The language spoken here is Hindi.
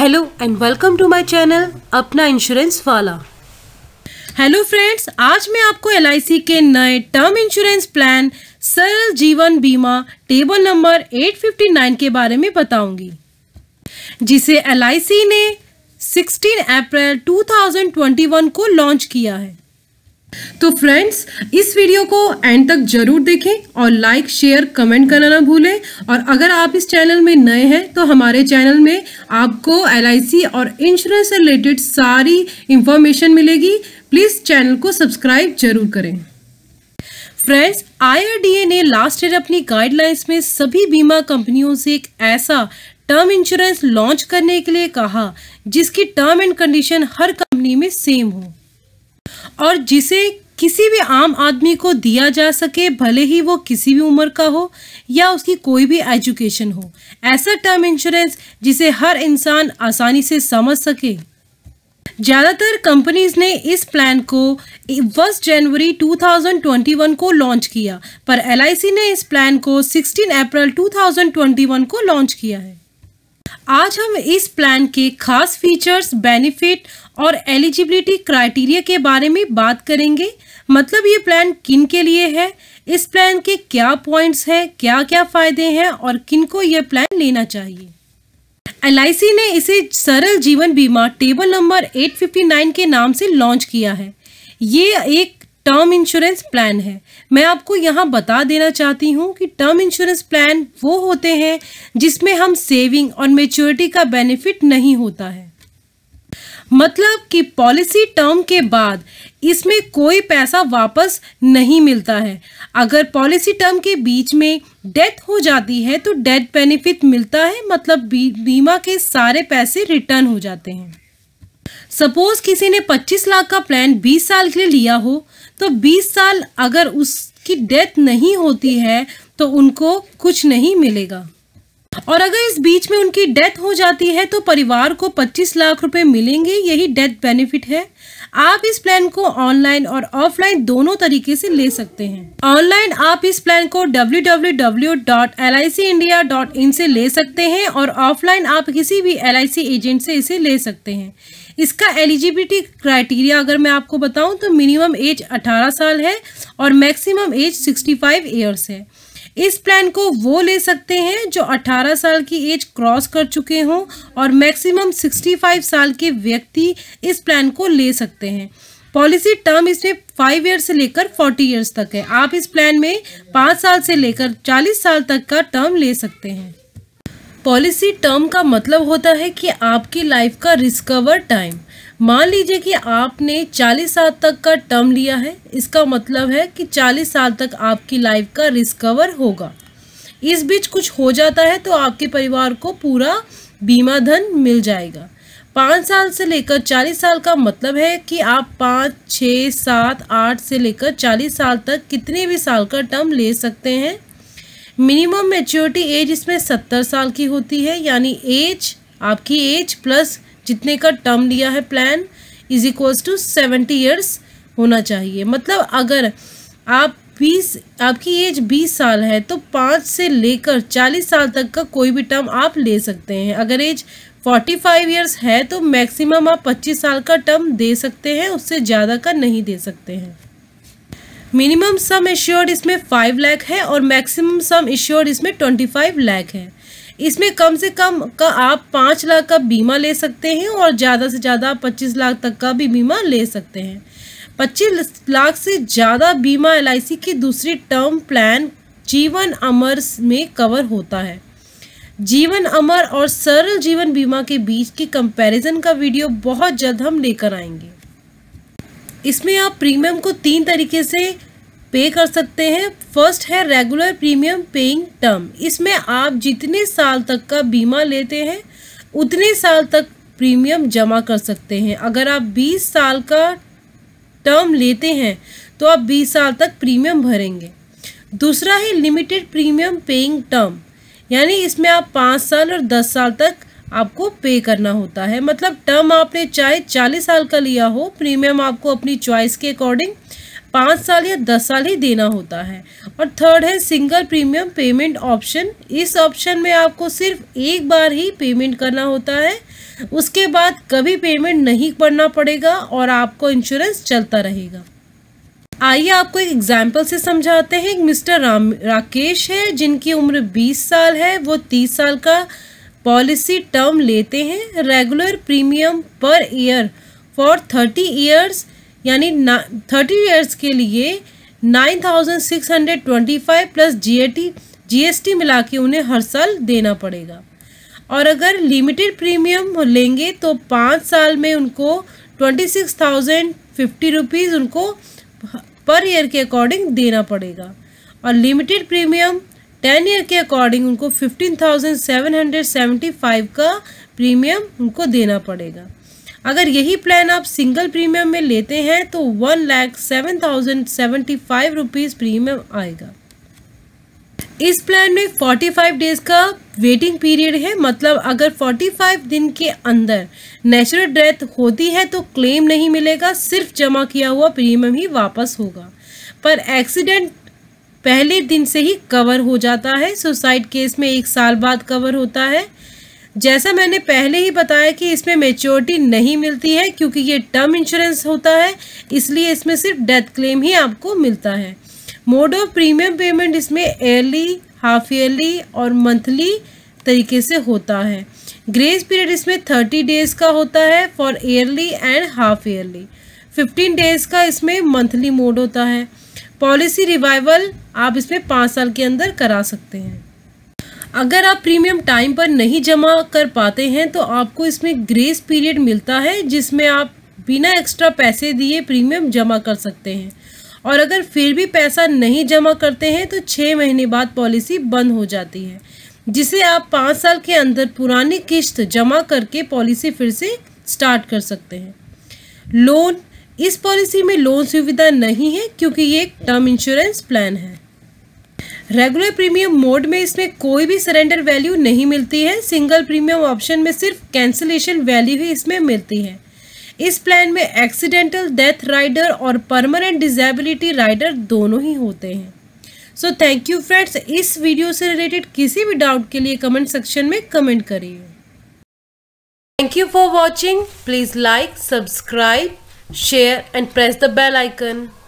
hello and welcome to my channel अपना इंश्योरेंस वाला हेलो फ्रेंड्स आज मैं आपको एल के नए टर्म इंश्योरेंस प्लान सरल जीवन बीमा टेबल नंबर 859 के बारे में बताऊंगी जिसे एल ने 16 अप्रैल 2021 को लॉन्च किया है तो फ्रेंड्स इस वीडियो को एंड तक जरूर देखें और लाइक शेयर कमेंट करना ना भूलें और अगर आप इस चैनल में नए हैं तो हमारे चैनल में आपको एल और इंश्योरेंस से रिलेटेड सारी इंफॉर्मेशन मिलेगी प्लीज़ चैनल को सब्सक्राइब जरूर करें फ्रेंड्स आई ने लास्ट ईयर अपनी गाइडलाइंस में सभी बीमा कंपनियों से एक ऐसा टर्म इंश्योरेंस लॉन्च करने के लिए कहा जिसकी टर्म एंड कंडीशन हर कंपनी में सेम हो और जिसे किसी भी आम आदमी को दिया जा सके भले ही वो किसी भी उम्र का हो या उसकी कोई भी एजुकेशन हो ऐसा टर्म इंश्योरेंस जिसे हर इंसान आसानी से समझ सके ज़्यादातर कंपनीज ने इस प्लान को फर्स्ट जनवरी 2021 को लॉन्च किया पर एल ने इस प्लान को 16 अप्रैल 2021 को लॉन्च किया है आज हम इस प्लान के खास फीचर्स बेनिफिट और एलिजिबिलिटी क्राइटेरिया के बारे में बात करेंगे मतलब ये प्लान किन के लिए है इस प्लान के क्या पॉइंट्स हैं क्या क्या फ़ायदे हैं और किन को यह प्लान लेना चाहिए एल ने इसे सरल जीवन बीमा टेबल नंबर 859 के नाम से लॉन्च किया है ये एक टर्म इंश्योरेंस प्लान है मैं आपको यहाँ बता देना चाहती हूँ कि टर्म इंश्योरेंस प्लान वो होते हैं जिसमें हम सेविंग और मेच्योरिटी का बेनिफिट नहीं होता है मतलब कि पॉलिसी टर्म के बाद इसमें कोई पैसा वापस नहीं मिलता है अगर पॉलिसी टर्म के बीच में डेथ हो जाती है तो डेथ बेनिफिट मिलता है मतलब बीमा के सारे पैसे रिटर्न हो जाते हैं सपोज किसी ने 25 लाख का प्लान 20 साल के लिए लिया हो तो 20 साल अगर उसकी डेथ नहीं होती है तो उनको कुछ नहीं मिलेगा और अगर इस बीच में उनकी डेथ हो जाती है तो परिवार को 25 लाख रुपए मिलेंगे यही डेथ बेनिफिट है आप इस प्लान को ऑनलाइन और ऑफलाइन दोनों तरीके से ले सकते हैं ऑनलाइन आप इस प्लान को www.licindia.in से ले सकते हैं और ऑफलाइन आप किसी भी एल एजेंट से इसे ले सकते हैं इसका एलिजिबिलिटी क्राइटेरिया अगर मैं आपको बताऊं तो मिनिमम एज 18 साल है और मैक्सिमम एज 65 फाइव है इस प्लान को वो ले सकते हैं जो 18 साल की एज क्रॉस कर चुके हों और मैक्सिमम 65 साल के व्यक्ति इस प्लान को ले सकते हैं पॉलिसी टर्म इसमें फाइव ईयर से लेकर फोर्टी ईयर्स तक है आप इस प्लान में पाँच साल से लेकर चालीस साल तक का टर्म ले सकते हैं पॉलिसी टर्म का मतलब होता है कि आपकी लाइफ का रिस्कवर टाइम मान लीजिए कि आपने 40 साल तक का टर्म लिया है इसका मतलब है कि 40 साल तक आपकी लाइफ का रिस्क कवर होगा इस बीच कुछ हो जाता है तो आपके परिवार को पूरा बीमा धन मिल जाएगा पाँच साल से लेकर चालीस साल का मतलब है कि आप पाँच छः सात आठ से लेकर चालीस साल तक कितने भी साल का टर्म ले सकते हैं मिनिमम मेच्योरिटी एज इसमें सत्तर साल की होती है यानी एज आपकी एज प्लस जितने का टर्म लिया है plan is equals to seventy years होना चाहिए मतलब अगर आप बीस आपकी एज बीस साल है तो पाँच से लेकर चालीस साल तक का कोई भी टर्म आप ले सकते हैं अगर एज फोर्टी फाइव ईयर्स है तो मैक्सिमम आप पच्चीस साल का टर्म दे सकते हैं उससे ज़्यादा का नहीं दे सकते हैं मिनिमम सम एश्योर्ड इसमें फाइव लाख है और मैक्सिमम सम एश्योर्ड इसमें ट्वेंटी फाइव लाख है इसमें कम से कम का आप पाँच लाख का बीमा ले सकते हैं और ज़्यादा से ज़्यादा पच्चीस लाख तक का भी बीमा ले सकते हैं पच्चीस लाख से ज़्यादा बीमा एल की दूसरी टर्म प्लान जीवन अमर में कवर होता है जीवन अमर और सरल जीवन बीमा के बीच की कंपैरिजन का वीडियो बहुत जल्द हम लेकर आएंगे इसमें आप प्रीमियम को तीन तरीके से पे कर सकते हैं फर्स्ट है रेगुलर प्रीमियम पेइंग टर्म इसमें आप जितने साल तक का बीमा लेते हैं उतने साल तक प्रीमियम जमा कर सकते हैं अगर आप 20 साल का टर्म लेते हैं तो आप 20 साल तक प्रीमियम भरेंगे दूसरा है लिमिटेड प्रीमियम पेइंग टर्म यानी इसमें आप पाँच साल और दस साल तक आपको पे करना होता है मतलब टर्म आपने चाहे चालीस साल का लिया हो प्रीमियम आपको अपनी चॉइस के अकॉर्डिंग पाँच साल या दस साल ही देना होता है और थर्ड है सिंगल प्रीमियम पेमेंट ऑप्शन इस ऑप्शन में आपको सिर्फ एक बार ही पेमेंट करना होता है उसके बाद कभी पेमेंट नहीं करना पड़ेगा और आपको इंश्योरेंस चलता रहेगा आइए आपको एक एग्जाम्पल से समझाते हैं एक मिस्टर राम राकेश है जिनकी उम्र 20 साल है वो 30 साल का पॉलिसी टर्म लेते हैं regular premium per year for 30 years यानी थर्टी ईयर्स के लिए nine thousand six hundred twenty five plus S T मिला के उन्हें हर साल देना पड़ेगा और अगर लिमिटेड प्रीमियम लेंगे तो पाँच साल में उनको twenty six thousand fifty rupees उनको पर ईयर के अकॉर्डिंग देना पड़ेगा और लिमिटेड प्रीमियम टेन ईयर के अकॉर्डिंग उनको fifteen thousand seven hundred seventy five का प्रीमियम उनको देना पड़ेगा अगर यही प्लान आप सिंगल प्रीमियम में लेते हैं तो one lakh seven thousand seventy five rupees premium आएगा इस प्लान में फोर्टी फाइव डेज का वेटिंग पीरियड है मतलब अगर फोर्टी फाइव दिन के अंदर नेचुरल डेथ होती है तो क्लेम नहीं मिलेगा सिर्फ जमा किया हुआ प्रीमियम ही वापस होगा पर एक्सीडेंट पहले दिन से ही कवर हो जाता है सुसाइड केस में एक साल बाद कवर होता है जैसा मैंने पहले ही बताया कि इसमें मेच्योरिटी नहीं मिलती है क्योंकि ये टर्म इंश्योरेंस होता है इसलिए इसमें सिर्फ डेथ क्लेम ही आपको मिलता है मोड ऑफ प्रीमियम पेमेंट इसमें एयरली हाफ ईयरली और मंथली तरीके से होता है ग्रेस पीरियड इसमें थर्टी डेज़ का होता है for yearly and half yearly fifteen days का इसमें मंथली मोड होता है पॉलिसी रिवाइवल आप इसमें पाँच साल के अंदर करा सकते हैं अगर आप प्रीमियम टाइम पर नहीं जमा कर पाते हैं तो आपको इसमें ग्रेस पीरियड मिलता है जिसमें आप बिना एक्स्ट्रा पैसे दिए प्रीमियम जमा कर सकते हैं और अगर फिर भी पैसा नहीं जमा करते हैं तो छः महीने बाद पॉलिसी बंद हो जाती है जिसे आप पाँच साल के अंदर पुरानी किस्त जमा करके पॉलिसी फिर से स्टार्ट कर सकते हैं लोन इस पॉलिसी में लोन सुविधा नहीं है क्योंकि ये एक टर्म इंश्योरेंस प्लान है रेगुलर प्रीमियम मोड में इसमें कोई भी सरेंडर वैल्यू नहीं मिलती है सिंगल प्रीमियम ऑप्शन में सिर्फ कैंसिलेशन वैल्यू ही इसमें मिलती है इस प्लान में एक्सीडेंटल डेथ राइडर और परमानेंट डिजेबिलिटी राइडर दोनों ही होते हैं सो थैंक यू फ्रेंड्स इस वीडियो से रिलेटेड किसी भी डाउट के लिए कमेंट सेक्शन में कमेंट करिए thank you for watching please like subscribe share and press the bell icon